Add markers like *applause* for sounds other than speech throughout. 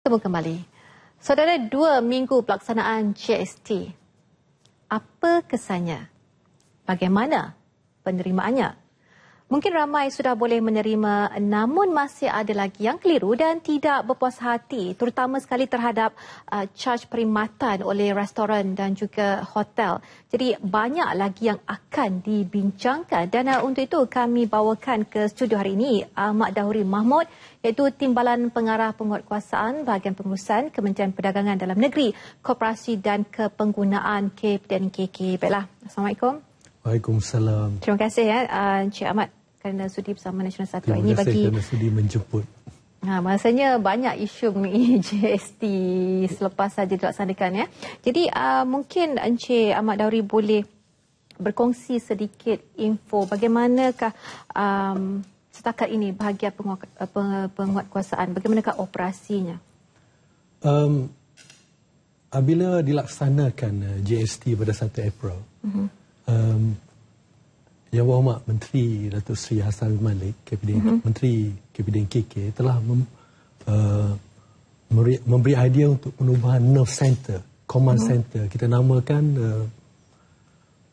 Temu kembali. Saudara, dua minggu pelaksanaan GST. Apa kesannya? Bagaimana penerimaannya? Mungkin ramai sudah boleh menerima namun masih ada lagi yang keliru dan tidak berpuas hati terutama sekali terhadap uh, charge perkhidmatan oleh restoran dan juga hotel. Jadi banyak lagi yang akan dibincangkan dan uh, untuk itu kami bawakan ke studio hari ini uh, Mak Dahuri Mahmud iaitu Timbalan Pengarah Penguatkuasaan Bahagian Pengurusan Kementerian Perdagangan Dalam Negeri, Koperasi dan Kepenggunaan KPDNKK. Baiklah, Assalamualaikum. Waalaikumsalam. Terima kasih ya, uh, Encik Ahmad kerana sudi bersama Nasional Satu Terima ini bagi kerana sudi menjemput. Ha, masanya banyak isu mengenai GST *laughs* selepas saja dilaksanakan ya. Jadi uh, mungkin Encik Ahmad Dauri boleh berkongsi sedikit info bagaimanakah um, setakat ini bahagian penguat, uh, penguatkuasaan, bagaimanakah operasinya? Um, apabila dilaksanakan GST uh, pada 1 April, uh-huh. um, yang berhormat Menteri Datuk Seri Hassan Malik, KPDN, mm-hmm. Menteri KPDN KK telah mem, uh, meri, memberi idea untuk penubuhan nerve center, command mm-hmm. center. Kita namakan uh,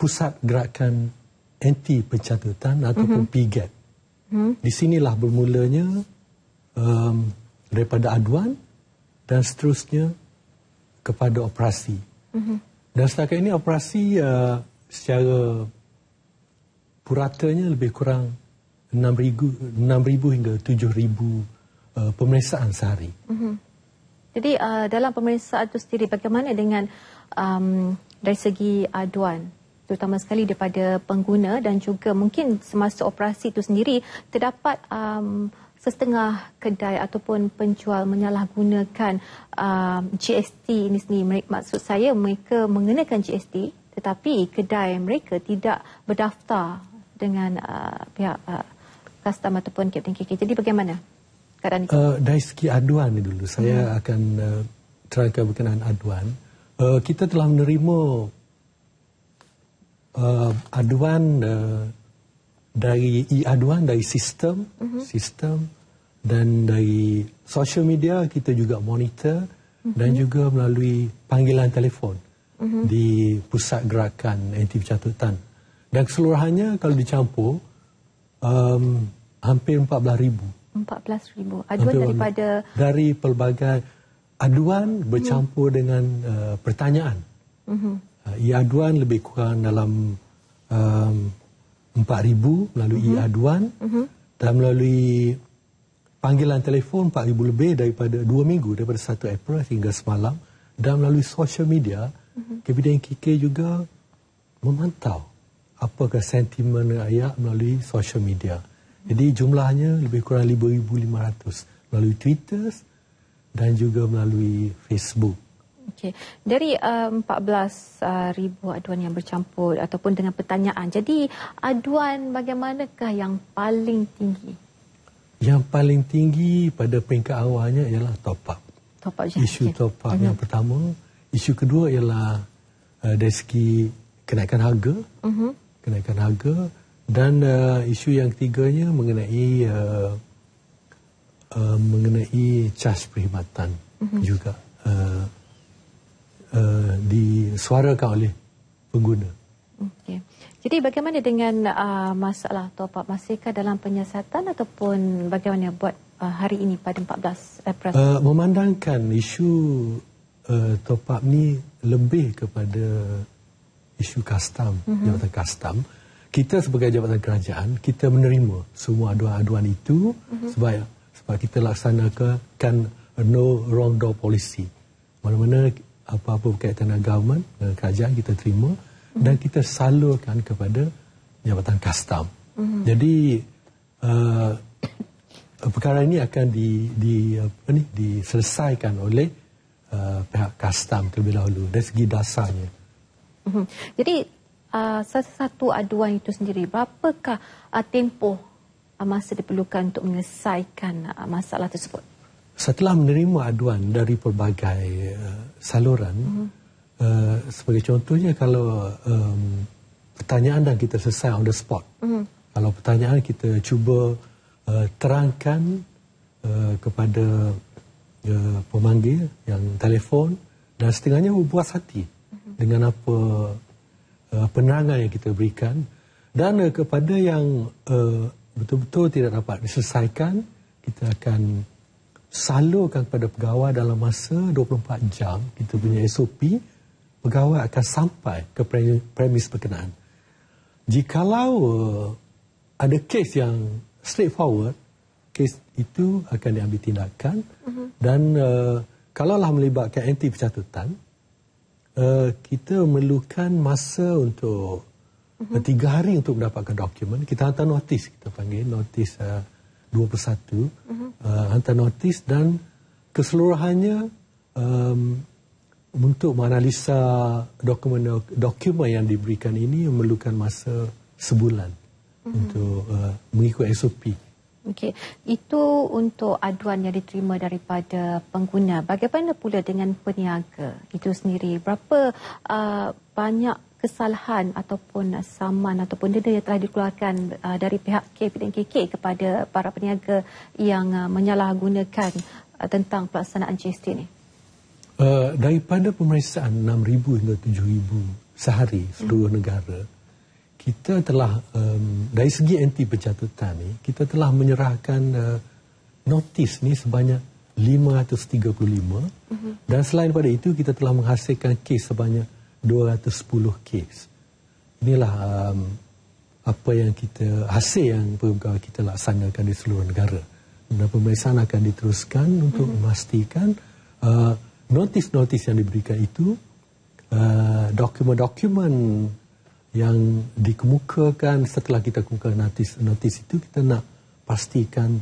pusat gerakan anti pencatatan ataupun mm-hmm. PGAT. Mm-hmm. Di sinilah bermulanya um, daripada aduan dan seterusnya kepada operasi. Mm-hmm. Dan setakat ini operasi uh, secara puratanya lebih kurang 6,000 6,000 hingga 7,000 uh, pemeriksaan sehari. Mm-hmm. Jadi uh, dalam pemeriksaan itu sendiri bagaimana dengan um, dari segi aduan? terutama sekali daripada pengguna dan juga mungkin semasa operasi itu sendiri terdapat um, sesetengah kedai ataupun penjual menyalahgunakan um, GST ini sendiri. Maksud saya mereka mengenakan GST tetapi kedai mereka tidak berdaftar dengan uh, pihak uh, custom ataupun Captain KK. Jadi bagaimana keadaan itu? Uh, dari segi aduan ini dulu, saya hmm. akan uh, eh, terangkan berkenaan aduan. Uh, kita telah menerima uh, aduan uh, dari e-aduan dari sistem, hmm. sistem dan dari social media kita juga monitor hmm. dan mhm. juga melalui panggilan telefon. Mm-hmm. di pusat gerakan anti pencatutan dan keseluruhannya kalau dicampur um, hampir 14 ribu. 14 ribu aduan hampir daripada... Dari pelbagai aduan hmm. bercampur hmm. dengan uh, pertanyaan. Hmm. Uh, e-aduan lebih kurang dalam um, 4 ribu melalui hmm. aduan hmm. dan melalui panggilan telefon 4 ribu lebih daripada 2 minggu daripada 1 April hingga semalam. Dan melalui social media, mm-hmm. KPDNKK juga memantau apakah sentimen rakyat melalui social media. Jadi jumlahnya lebih kurang 5,500 melalui Twitter dan juga melalui Facebook. Okey. Dari uh, uh, ribu aduan yang bercampur ataupun dengan pertanyaan. Jadi aduan bagaimanakah yang paling tinggi? Yang paling tinggi pada peringkat awalnya ialah top up. Top up isu okay. top up mm-hmm. yang pertama. Isu kedua ialah uh, dari segi kenaikan harga. Mm-hmm kenaikan harga dan uh, isu yang ketiganya mengenai uh, uh, mengenai cas perkhidmatan mm-hmm. juga uh, uh, disuarakan oleh pengguna. Okay. Jadi bagaimana dengan uh, masalah top up masihkah dalam penyiasatan ataupun bagaimana buat uh, hari ini pada 14 April? Uh, memandangkan isu uh, top up ni lebih kepada isu kastam, mm-hmm. jabatan kastam, kita sebagai jabatan kerajaan, kita menerima semua aduan-aduan itu mm-hmm. sebab, ya, sebab kita laksanakan no wrong door policy. Mana-mana apa-apa berkaitan dengan government, dengan kerajaan, kita terima mm-hmm. dan kita salurkan kepada jabatan kastam. Mm-hmm. Jadi, uh, perkara ini akan di, di, apa diselesaikan oleh uh, pihak kastam terlebih dahulu dari segi dasarnya. Mhm. Jadi uh, satu aduan itu sendiri berapakah uh, tempoh uh, masa diperlukan untuk menyelesaikan uh, masalah tersebut? Setelah menerima aduan dari pelbagai uh, saluran, -hmm. uh, sebagai contohnya kalau um, pertanyaan dan kita selesai on the spot, -hmm. kalau pertanyaan kita cuba uh, terangkan uh, kepada uh, pemanggil yang telefon dan setengahnya buat hati dengan apa uh, penerangan yang kita berikan dan uh, kepada yang eh, betul-betul uh, tidak dapat diselesaikan kita akan salurkan kepada pegawai dalam masa 24 jam kita punya SOP pegawai akan sampai ke premis berkenaan jikalau uh, ada kes yang straightforward kes itu akan diambil tindakan uh-huh. dan uh, kalaulah melibatkan anti pencatutan Eh, kita memerlukan masa untuk uh-huh. tiga hari untuk mendapatkan dokumen. Kita hantar notis, kita panggil notis eh, dua uh, persatu. Uh-huh. Mhm. Uh, hantar notis dan keseluruhannya um, untuk menganalisa dokumen dokumen yang diberikan ini memerlukan masa sebulan uh-huh. untuk uh, mengikut SOP. Uh-huh. Okey, itu untuk aduan yang diterima daripada pengguna. Bagaimana pula dengan peniaga itu sendiri? Berapa uh, banyak kesalahan ataupun saman ataupun denda yang telah dikeluarkan uh, dari pihak KPNKK kepada para peniaga yang uh, menyalahgunakan uh, tentang pelaksanaan GST ini? Uh, daripada pemeriksaan 6,000 hingga 7,000 sehari seluruh hmm. negara, kita telah um, dari segi anti pencatutan ni kita telah menyerahkan uh, notis ni sebanyak 535 mm-hmm. dan selain pada itu kita telah menghasilkan kes sebanyak 210 kes. Inilah um, apa yang kita hasil yang pegawai kita laksanakan di seluruh negara. Dan pemeriksaan akan diteruskan untuk mm-hmm. memastikan uh, notis-notis yang diberikan itu uh, dokumen-dokumen yang dikemukakan setelah kita kemukakan notis, notis itu kita nak pastikan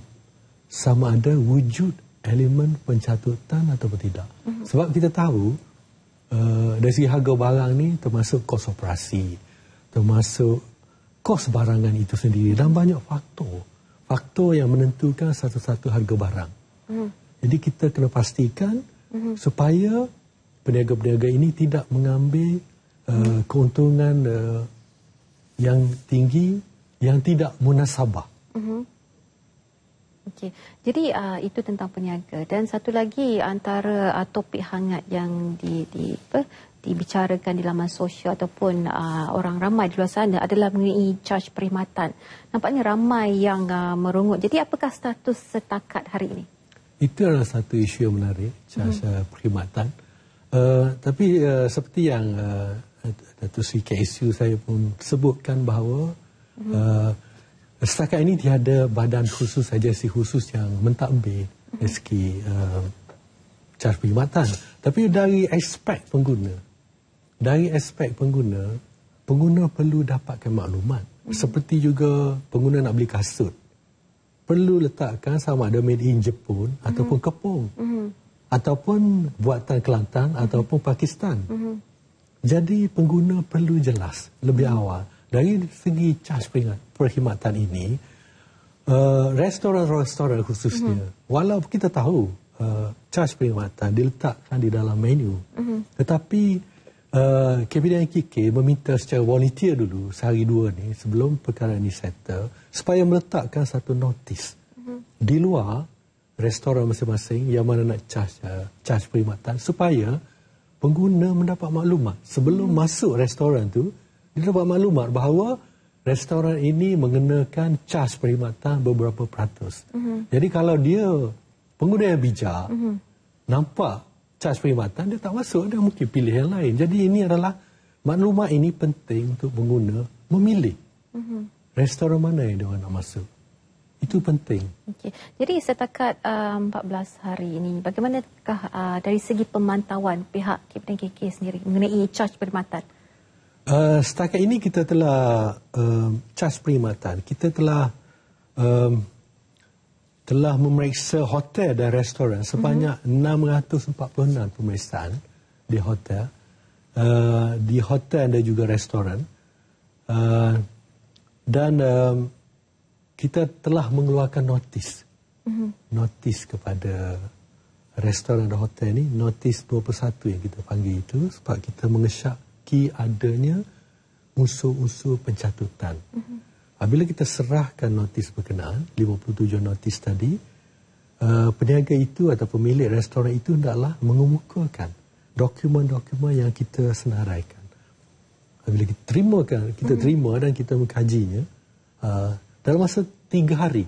sama ada wujud elemen pencatutan atau tidak. Mhm. Sebab kita tahu uh, dari segi harga barang ni termasuk kos operasi, termasuk kos barangan itu sendiri dan banyak faktor. Faktor yang menentukan satu-satu harga barang. Mhm. Jadi kita kena pastikan mhm. supaya peniaga-peniaga ini tidak mengambil uh, keuntungan uh, yang tinggi yang tidak munasabah. Mm-hmm. Okey. Jadi uh, itu tentang peniaga dan satu lagi antara uh, topik hangat yang di di apa dibicarakan di laman sosial ataupun uh, orang ramai di luar sana adalah mengenai charge perkhidmatan. Nampaknya ramai yang uh, merungut. Jadi apakah status setakat hari ini? Itu adalah satu isu yang menarik, charge mm-hmm. Eh, perkhidmatan. Uh, tapi uh, seperti yang uh, Datuk Sri KSU saya pun sebutkan bahawa hmm. uh, setakat ini tiada badan khusus saja si khusus yang mentadbir hmm. SK uh, cara perkhidmatan. Tapi dari aspek pengguna, dari aspek pengguna, pengguna perlu dapatkan maklumat. Hmm. Seperti juga pengguna nak beli kasut. Perlu letakkan sama ada made in Jepun hmm. ataupun Kepung. Hmm. Ataupun buatan Kelantan hmm. ataupun Pakistan. Hmm. Jadi pengguna perlu jelas lebih hmm. awal dari segi cas perkhidmatan ini eh, restoran-restoran khususnya hmm. walaupun kita tahu uh, eh, cas perkhidmatan diletakkan di dalam menu hmm. tetapi uh, eh, KPDIKK meminta secara volunteer dulu sehari dua ni sebelum perkara ini settle supaya meletakkan satu notis hmm. di luar restoran masing-masing yang mana nak cas uh, cas perkhidmatan supaya pengguna mendapat maklumat sebelum hmm. masuk restoran tu dia dapat maklumat bahawa restoran ini mengenakan cas perkhidmatan beberapa peratus. Hmm. Jadi kalau dia pengguna yang bijak hmm. nampak cas perkhidmatan dia tak masuk dia mungkin pilih yang lain. Jadi ini adalah maklumat ini penting untuk pengguna memilih hmm. restoran mana yang dia nak masuk. Itu penting. Okay. Jadi setakat uh, 14 hari ini, bagaimanakah uh, dari segi pemantauan pihak Kapten sendiri mengenai charge perkhidmatan? Uh, setakat ini kita telah um, charge perkhidmatan. Kita telah um, telah memeriksa hotel dan restoran sebanyak mm-hmm. 646 pemeriksaan di hotel. Uh, di hotel dan juga restoran. Uh, dan... Um, kita telah mengeluarkan notis. Mm -hmm. Notis kepada restoran dan hotel ini, notis 21 yang kita panggil itu sebab kita mengesyaki adanya unsur-unsur pencatutan. Mm -hmm. Apabila ah, kita serahkan notis berkenaan, 57 notis tadi, uh, peniaga itu atau pemilik restoran itu hendaklah mengemukakan dokumen-dokumen yang kita senaraikan. Apabila ah, kita terima, kan, kita mhm. terima dan kita mengkajinya, uh, dalam masa tiga hari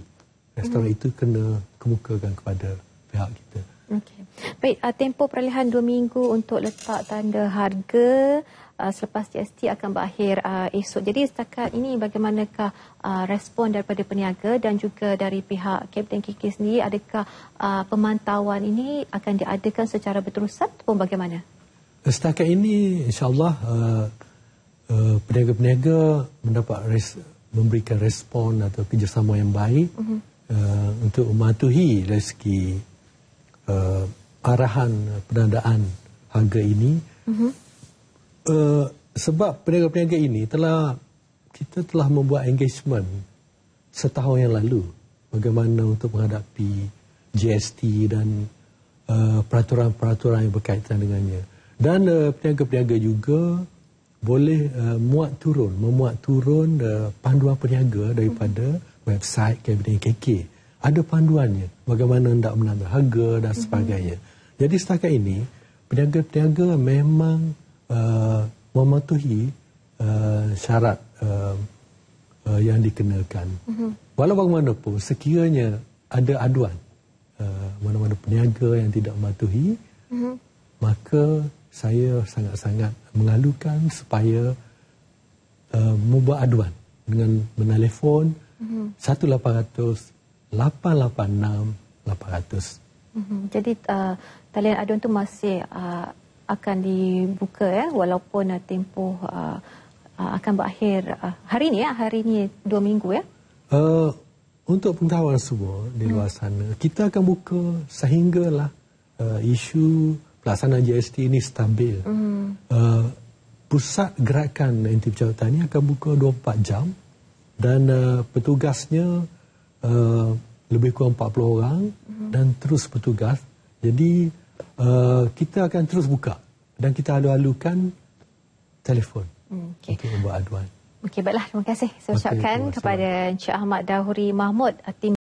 restoran hmm. itu kena kemukakan kepada pihak kita. Okay. Baik, uh, tempoh peralihan dua minggu untuk letak tanda harga uh, selepas GST akan berakhir uh, esok. Jadi setakat ini bagaimanakah uh, respon daripada peniaga dan juga dari pihak Kapten Kiki sendiri adakah uh, pemantauan ini akan diadakan secara berterusan ataupun bagaimana? Setakat ini insyaAllah uh, uh, peniaga-peniaga mendapat res memberikan respon atau kerjasama yang baik mm-hmm. uh, untuk mematuhi rezeki uh, arahan penandaan harga ini. Mm-hmm. Uh, sebab peniaga-peniaga ini telah kita telah membuat engagement setahun yang lalu bagaimana untuk menghadapi GST dan uh, peraturan-peraturan yang berkaitan dengannya. Dan uh, peniaga-peniaga juga boleh uh, muat turun, memuat turun uh, panduan peniaga daripada hmm. website Kabinet KK. Ada panduannya bagaimana hendak menambah harga dan mhm. sebagainya. Hmm. Jadi setakat ini, peniaga-peniaga memang uh, mematuhi uh, syarat uh, uh, yang dikenakan. Hmm. Walau bagaimanapun, sekiranya ada aduan uh, mana-mana uh, peniaga yang tidak mematuhi, hmm. maka saya sangat-sangat mengalukan supaya uh, membuat aduan dengan menelefon mm-hmm. 1800 886 800. Mm-hmm. Jadi uh, talian aduan tu masih uh, akan dibuka ya eh, walaupun uh, tempoh uh, Uh, akan berakhir uh, hari ini ya hari ini dua minggu ya. Uh, untuk pengetahuan semua di luar hmm. sana kita akan buka sehinggalah uh, isu pelaksanaan GST ini stabil. Mm-hmm. Uh, pusat gerakan anti pencabutan ini akan buka 24 jam dan uh, petugasnya uh, lebih kurang 40 orang mm-hmm. dan terus petugas. Jadi uh, kita akan terus buka dan kita alu-alukan telefon okay. untuk membuat aduan. Okey, baiklah. Terima kasih. Saya ucapkan kepada Encik Ahmad Dahuri Mahmud, tim